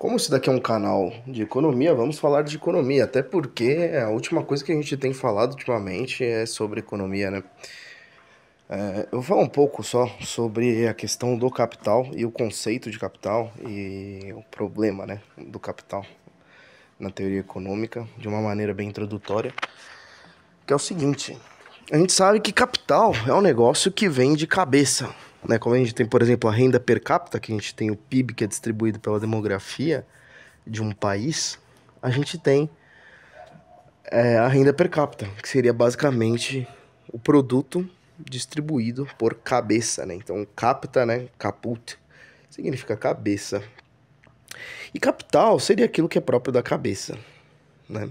Como isso daqui é um canal de economia, vamos falar de economia, até porque a última coisa que a gente tem falado ultimamente é sobre economia, né? É, eu vou falar um pouco só sobre a questão do capital e o conceito de capital e o problema né, do capital na teoria econômica, de uma maneira bem introdutória, que é o seguinte: a gente sabe que capital é um negócio que vem de cabeça, né? Como a gente tem, por exemplo, a renda per capita, que a gente tem o PIB que é distribuído pela demografia de um país, a gente tem é, a renda per capita, que seria basicamente o produto distribuído por cabeça, né? Então, capita, né? Caput significa cabeça. E capital seria aquilo que é próprio da cabeça, né?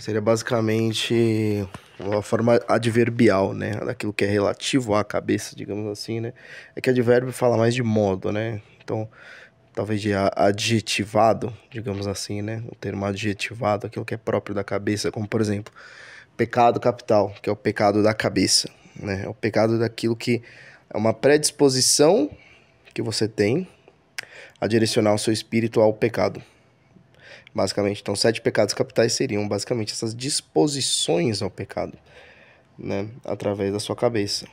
Seria basicamente uma forma adverbial, né? Daquilo que é relativo à cabeça, digamos assim, né? É que advérbio fala mais de modo, né? Então, talvez de adjetivado, digamos assim, né? O termo adjetivado, aquilo que é próprio da cabeça, como por exemplo, pecado capital, que é o pecado da cabeça, né? É o pecado daquilo que é uma predisposição que você tem a direcionar o seu espírito ao pecado basicamente. Então, sete pecados capitais seriam basicamente essas disposições ao pecado, né? Através da sua cabeça.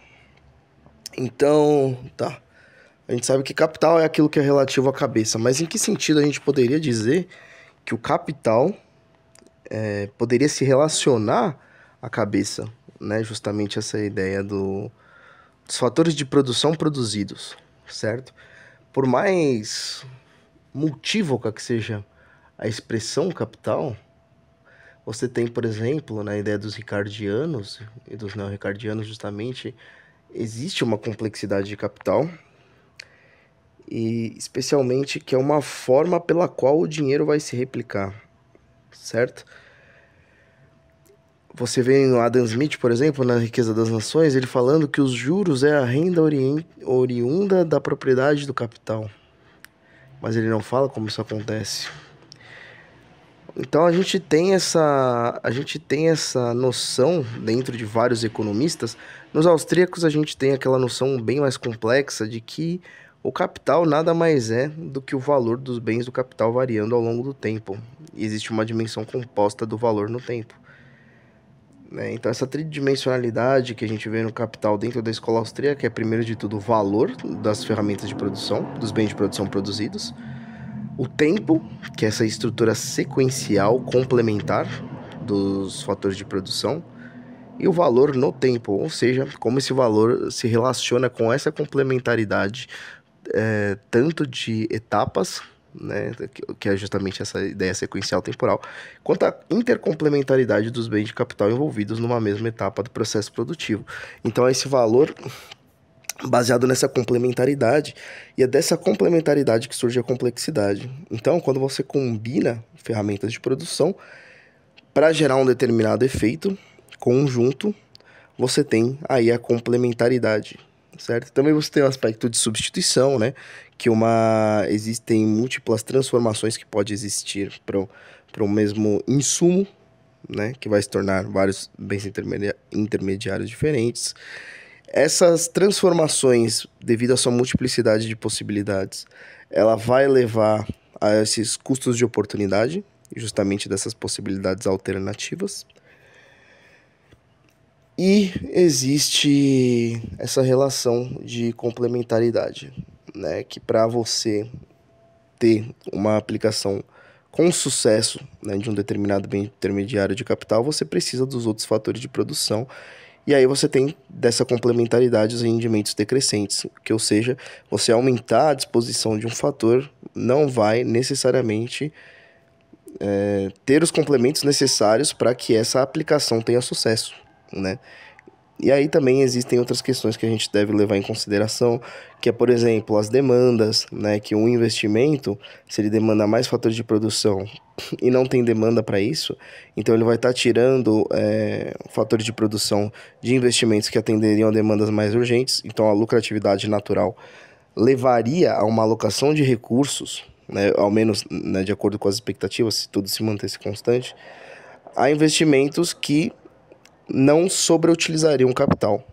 Então, tá. A gente sabe que capital é aquilo que é relativo à cabeça, mas em que sentido a gente poderia dizer que o capital é, poderia se relacionar à cabeça, né? Justamente essa ideia do, dos fatores de produção produzidos, certo? Por mais multívoca que seja a expressão capital, você tem, por exemplo, na ideia dos ricardianos e dos neo ricardianos justamente, existe uma complexidade de capital, e especialmente que é uma forma pela qual o dinheiro vai se replicar, certo? Você vê o Adam Smith, por exemplo, na Riqueza das Nações, ele falando que os juros é a renda ori oriunda da propriedade do capital. Mas ele não fala como isso acontece. Então a gente tem essa a gente tem essa noção dentro de vários economistas. Nos austríacos a gente tem aquela noção bem mais complexa de que o capital nada mais é do que o valor dos bens do capital variando ao longo do tempo. E existe uma dimensão composta do valor no tempo. Né? Então essa tridimensionalidade que a gente vê no capital dentro da escola austríaca é primeiro de tudo o valor das ferramentas de produção, dos bens de produção produzidos o tempo, que é essa estrutura sequencial complementar dos fatores de produção, e o valor no tempo, ou seja, como esse valor se relaciona com essa complementaridade é, tanto de etapas, né, que é justamente essa ideia sequencial temporal, quanto a intercomplementaridade dos bens de capital envolvidos numa mesma etapa do processo produtivo. Então, esse valor baseado nessa complementaridade, e é dessa complementaridade que surge a complexidade. Então, quando você combina ferramentas de produção para gerar um determinado efeito conjunto, você tem aí a complementaridade, certo? Também você tem o aspecto de substituição, né? Que uma existem múltiplas transformações que pode existir para o mesmo insumo, né? Que vai se tornar vários bens intermedia intermediários diferentes essas transformações, devido à sua multiplicidade de possibilidades, ela vai levar a esses custos de oportunidade, justamente dessas possibilidades alternativas. E existe essa relação de complementaridade, né, que para você ter uma aplicação com sucesso né, de um determinado bem intermediário de capital, você precisa dos outros fatores de produção e aí você tem dessa complementaridade os rendimentos decrescentes, que ou seja, você aumentar a disposição de um fator não vai necessariamente é, ter os complementos necessários para que essa aplicação tenha sucesso, né? E aí também existem outras questões que a gente deve levar em consideração, que é, por exemplo, as demandas, né? Que um investimento, se ele demanda mais fatores de produção e não tem demanda para isso, então ele vai estar tá tirando é, de produção de investimentos que atenderiam a demandas mais urgentes, então a lucratividade natural levaria a uma alocação de recursos, né, ao menos né, de acordo com as expectativas, se tudo se mantesse constante, a investimentos que não sobreutilizariam capital,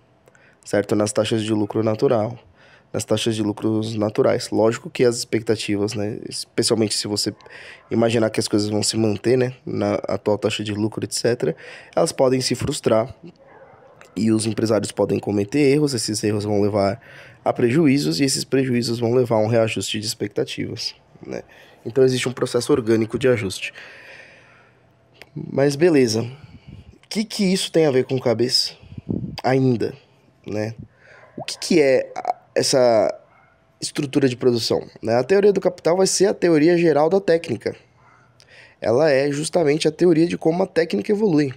certo? Nas taxas de lucro natural, nas taxas de lucros naturais. Lógico que as expectativas, né? Especialmente se você imaginar que as coisas vão se manter, né? Na atual taxa de lucro, etc. Elas podem se frustrar e os empresários podem cometer erros. Esses erros vão levar a prejuízos e esses prejuízos vão levar a um reajuste de expectativas, né? Então existe um processo orgânico de ajuste. Mas beleza que, que isso tem a ver com cabeça? Ainda, né? O que, que é essa estrutura de produção? Né? A teoria do capital vai ser a teoria geral da técnica. Ela é justamente a teoria de como a técnica evolui.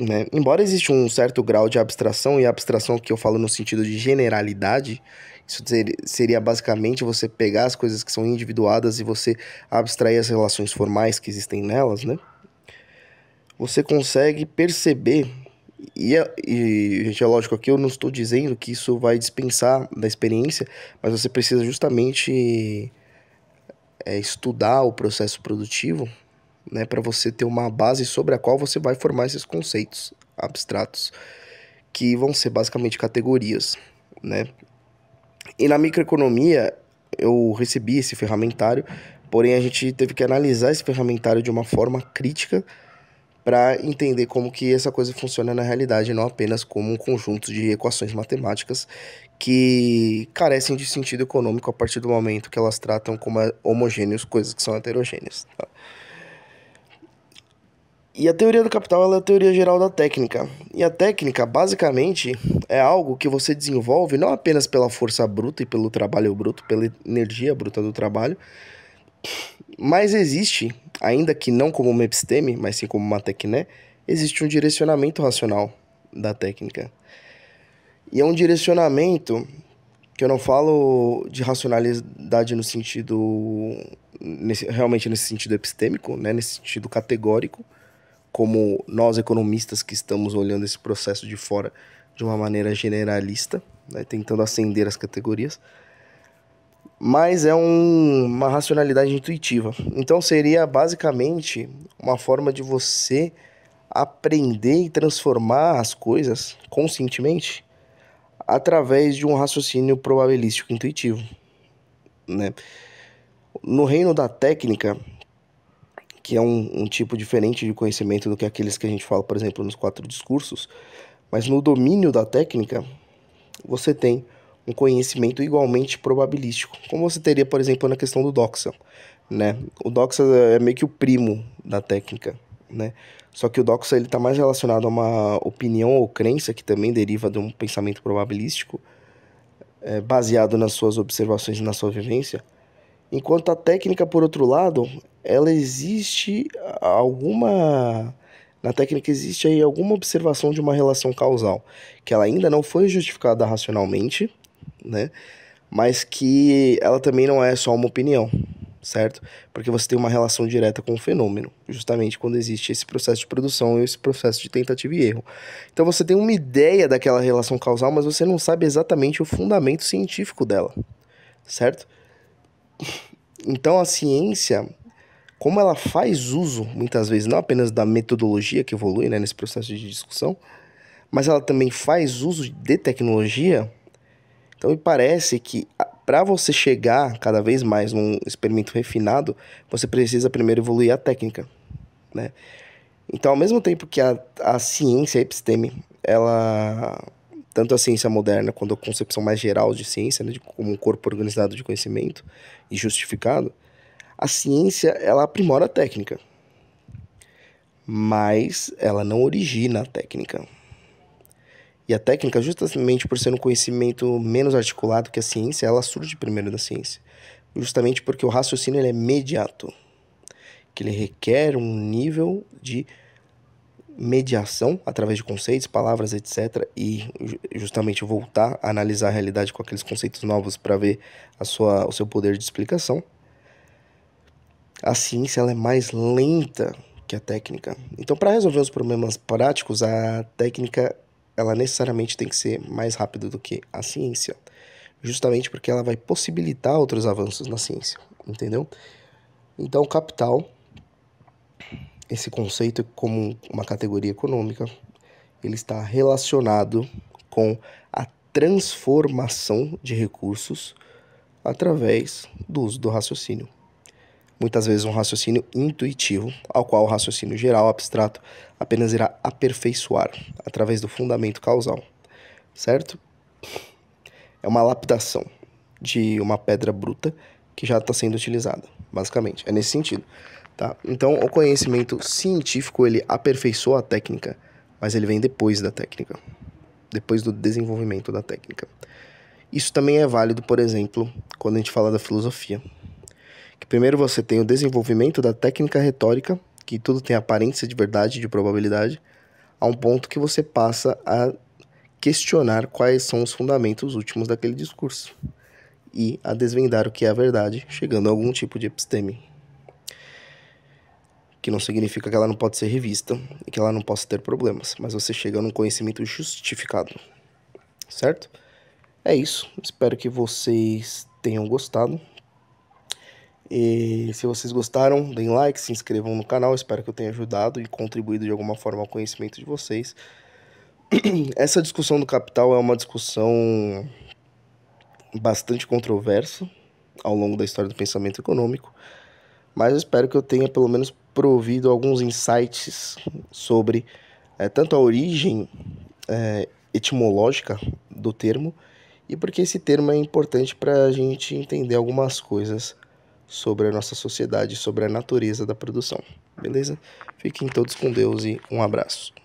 Né? Embora exista um certo grau de abstração, e abstração que eu falo no sentido de generalidade, isso seria basicamente você pegar as coisas que são individuadas e você abstrair as relações formais que existem nelas, né? você consegue perceber. E, é, e, gente, é lógico aqui eu não estou dizendo que isso vai dispensar da experiência, mas você precisa justamente é, estudar o processo produtivo né, para você ter uma base sobre a qual você vai formar esses conceitos abstratos, que vão ser basicamente categorias. Né? E na microeconomia, eu recebi esse ferramentário, porém a gente teve que analisar esse ferramentário de uma forma crítica para entender como que essa coisa funciona na realidade, não apenas como um conjunto de equações matemáticas que carecem de sentido econômico a partir do momento que elas tratam como é homogêneos coisas que são heterogêneas. Tá? E a teoria do capital é a teoria geral da técnica. E a técnica, basicamente, é algo que você desenvolve não apenas pela força bruta e pelo trabalho bruto, pela energia bruta do trabalho, mas existe, ainda que não como uma episteme, mas sim como uma tecné, existe um direcionamento racional da técnica. E é um direcionamento que eu não falo de racionalidade no sentido nesse, realmente nesse sentido epistêmico, né, nesse sentido categórico, como nós economistas que estamos olhando esse processo de fora de uma maneira generalista, né, tentando ascender as categorias, mas é um, uma racionalidade intuitiva. Então seria basicamente uma forma de você aprender e transformar as coisas conscientemente através de um raciocínio probabilístico intuitivo, né? No reino da técnica, que é um, um tipo diferente de conhecimento do que aqueles que a gente fala, por exemplo, nos quatro discursos, mas no domínio da técnica, você tem um conhecimento igualmente probabilístico, como você teria, por exemplo, na questão do Doxa, né? O Doxa é meio que o primo da técnica, né? Só que o Doxa ele está mais relacionado a uma opinião ou crença que também deriva de um pensamento probabilístico, é, baseado nas suas observações e na sua vivência. Enquanto a técnica, por outro lado, ela existe alguma na técnica existe aí alguma observação de uma relação causal que ela ainda não foi justificada racionalmente né? Mas que ela também não é só uma opinião, certo? Porque você tem uma relação direta com o fenômeno, justamente quando existe esse processo de produção e esse processo de tentativa e erro. Então você tem uma ideia daquela relação causal, mas você não sabe exatamente o fundamento científico dela, certo? Então a ciência, como ela faz uso, muitas vezes, não apenas da metodologia que evolui né, nesse processo de discussão, mas ela também faz uso de tecnologia então me parece que para você chegar cada vez mais num experimento refinado, você precisa primeiro evoluir a técnica, né? Então, ao mesmo tempo que a, a ciência a episteme, ela tanto a ciência moderna quanto a concepção mais geral de ciência, né, de, como um corpo organizado de conhecimento e justificado, a ciência ela aprimora a técnica, mas ela não origina a técnica. E a técnica, justamente por ser um conhecimento menos articulado que a ciência, ela surge primeiro da ciência. Justamente porque o raciocínio ele é imediato, que ele requer um nível de mediação através de conceitos, palavras, etc. E justamente voltar a analisar a realidade com aqueles conceitos novos para ver a sua, o seu poder de explicação. A ciência ela é mais lenta que a técnica. Então, para resolver os problemas práticos, a técnica ela necessariamente tem que ser mais rápida do que a ciência, justamente porque ela vai possibilitar outros avanços na ciência, entendeu? Então, capital, esse conceito como uma categoria econômica, ele está relacionado com a transformação de recursos através do uso do raciocínio muitas vezes um raciocínio intuitivo, ao qual o raciocínio geral abstrato apenas irá aperfeiçoar através do fundamento causal, certo? É uma lapidação de uma pedra bruta que já está sendo utilizada, basicamente. É nesse sentido, tá? Então, o conhecimento científico ele aperfeiçoa a técnica, mas ele vem depois da técnica, depois do desenvolvimento da técnica. Isso também é válido, por exemplo, quando a gente fala da filosofia, que primeiro você tem o desenvolvimento da técnica retórica, que tudo tem aparência de verdade, de probabilidade, a um ponto que você passa a questionar quais são os fundamentos últimos daquele discurso e a desvendar o que é a verdade, chegando a algum tipo de episteme. Que não significa que ela não pode ser revista e que ela não possa ter problemas, mas você chega num conhecimento justificado. Certo? É isso. Espero que vocês tenham gostado. E se vocês gostaram, deem like, se inscrevam no canal. Espero que eu tenha ajudado e contribuído de alguma forma ao conhecimento de vocês. Essa discussão do capital é uma discussão bastante controversa ao longo da história do pensamento econômico, mas espero que eu tenha pelo menos provido alguns insights sobre é, tanto a origem é, etimológica do termo e porque esse termo é importante para a gente entender algumas coisas sobre a nossa sociedade, sobre a natureza da produção. Beleza? Fiquem todos com Deus e um abraço.